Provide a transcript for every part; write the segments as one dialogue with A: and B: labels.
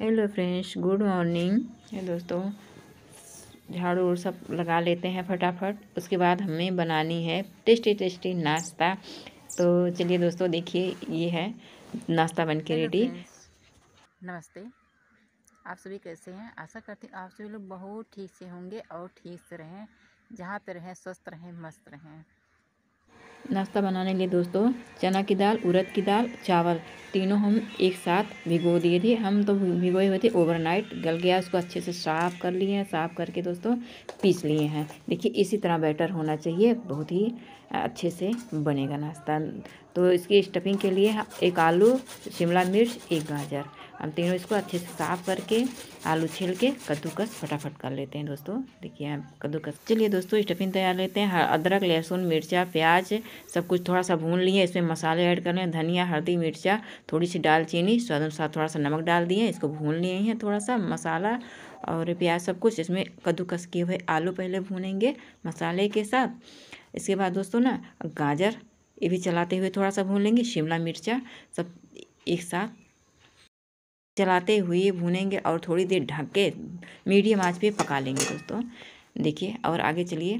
A: hello friends good morning ये दोस्तों झाड़ू उड़ सब लगा लेते हैं फटाफट उसके बाद हमें बनानी है टेस्टी टेस्टी नाश्ता तो चलिए दोस्तों देखिए ये है नाश्ता बन के रेडी नमस्ते आप सभी कैसे हैं आशा करती हूँ आप सभी लोग बहुत ठीक से होंगे और ठीक से रहें जहाँ पे रहें स्वस्थ रहें मस्त रहें नाश्ता बनाने लिए दोस्तों चना की दाल उड़द की दाल चावल तीनों हम एक साथ भिगो दिए थे हम तो भिगोए हुए थे ओवरनाइट गल गया उसको अच्छे से साफ़ कर लिए हैं साफ़ करके दोस्तों पीस लिए हैं देखिए इसी तरह बैटर होना चाहिए बहुत ही अच्छे से बनेगा नाश्ता तो इसकी स्टफिंग के लिए एक आलू शिमला मिर्च एक गाजर हम तीनों इसको अच्छे से साफ करके आलू छील के कद्दूकस फटाफट कर लेते हैं दोस्तों देखिए कद्दूकस चलिए दोस्तों स्टफिंग तैयार लेते हैं अदरक लहसुन मिर्चा प्याज सब कुछ थोड़ा सा भून लिए इसमें मसाले ऐड कर लें धनिया हल्दी मिर्चा थोड़ी सी दालचीनी स्वाद अनुसार थोड़ा सा नमक डाल दिए इसको भून लिए हैं थोड़ा सा मसाला और प्याज सब कुछ इसमें कद्दूकस किए हुए आलू पहले भूनेंगे मसाले के साथ इसके बाद दोस्तों ना गाजर ये भी चलाते हुए थोड़ा सा भून लेंगे शिमला मिर्चा सब एक साथ चलाते हुए भूनेंगे और थोड़ी देर ढक के मीडियम आँच पर पका लेंगे दोस्तों देखिए और आगे चलिए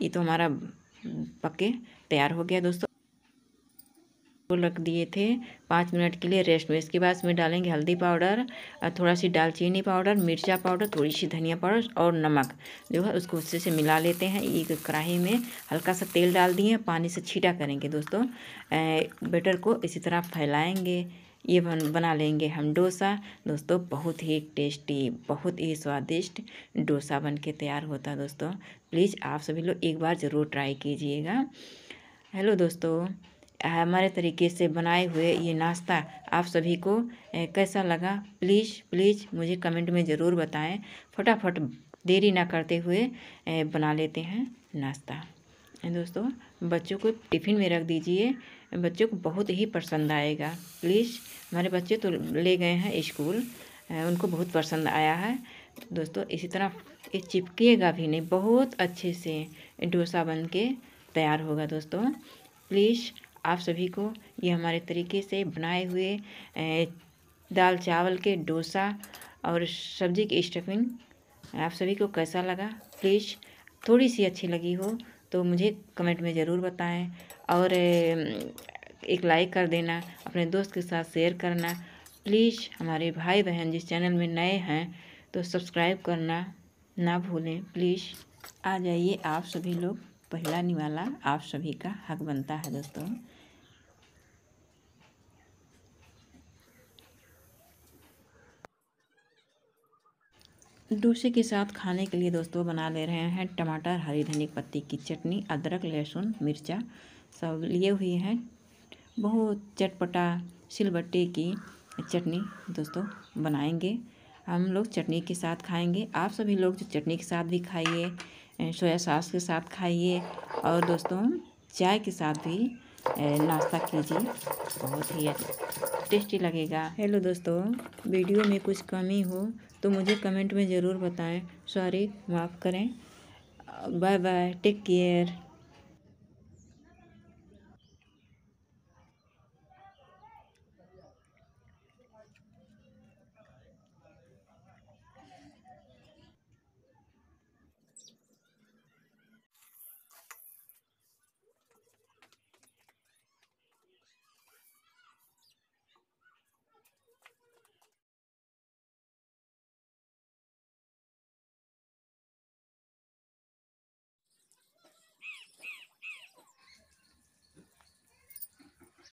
A: ये तो हमारा पक्के तैयार हो गया दोस्तों को रख दिए थे पाँच मिनट के लिए रेस्ट में इसके बाद इसमें डालेंगे हल्दी पाउडर थोड़ा सी दालचीनी पाउडर मिर्चा पाउडर थोड़ी सी धनिया पाउडर और नमक जो है उसको अच्छे से मिला लेते हैं एक कढ़ाई में हल्का सा तेल डाल दिए पानी से छीटा करेंगे दोस्तों बेटर को इसी तरह फैलाएंगे ये बन बना लेंगे हम डोसा दोस्तों बहुत ही टेस्टी बहुत ही स्वादिष्ट डोसा बन के तैयार होता है दोस्तों प्लीज़ आप सभी लोग एक बार ज़रूर ट्राई कीजिएगा हेलो दोस्तों हमारे तरीके से बनाए हुए ये नाश्ता आप सभी को कैसा लगा प्लीज़ प्लीज़ मुझे कमेंट में ज़रूर बताएं फटाफट देरी ना करते हुए बना लेते हैं नाश्ता दोस्तों बच्चों को टिफ़िन में रख दीजिए बच्चों को बहुत ही पसंद आएगा प्लीज़ हमारे बच्चे तो ले गए हैं स्कूल उनको बहुत पसंद आया है तो दोस्तों इसी तरह ये चिपकेगा भी नहीं बहुत अच्छे से डोसा बन के तैयार होगा दोस्तों प्लीज़ आप सभी को ये हमारे तरीके से बनाए हुए दाल चावल के डोसा और सब्जी की स्टफिंग आप सभी को कैसा लगा प्लीज़ थोड़ी सी अच्छी लगी हो तो मुझे कमेंट में ज़रूर बताएं और एक लाइक कर देना अपने दोस्त के साथ शेयर करना प्लीज़ हमारे भाई बहन जिस चैनल में नए हैं तो सब्सक्राइब करना ना भूलें प्लीज़ आ जाइए आप सभी लोग पहला निवाला आप सभी का हक बनता है दोस्तों डोसे के साथ खाने के लिए दोस्तों बना ले रहे हैं टमाटर हरी धनी पत्ती की चटनी अदरक लहसुन मिर्चा सब लिए हुए हैं बहुत चटपटा सिलबट्टे की चटनी दोस्तों बनाएंगे हम लोग चटनी के साथ खाएंगे आप सभी लोग जो चटनी के साथ भी खाइए सोया सास के साथ खाइए और दोस्तों चाय के साथ भी नाश्ता कीजिए बहुत ही अच्छा टेस्टी लगेगा हेलो दोस्तों वीडियो में कुछ कमी हो तो मुझे कमेंट में ज़रूर बताएं सॉरी माफ़ करें बाय बाय टेक केयर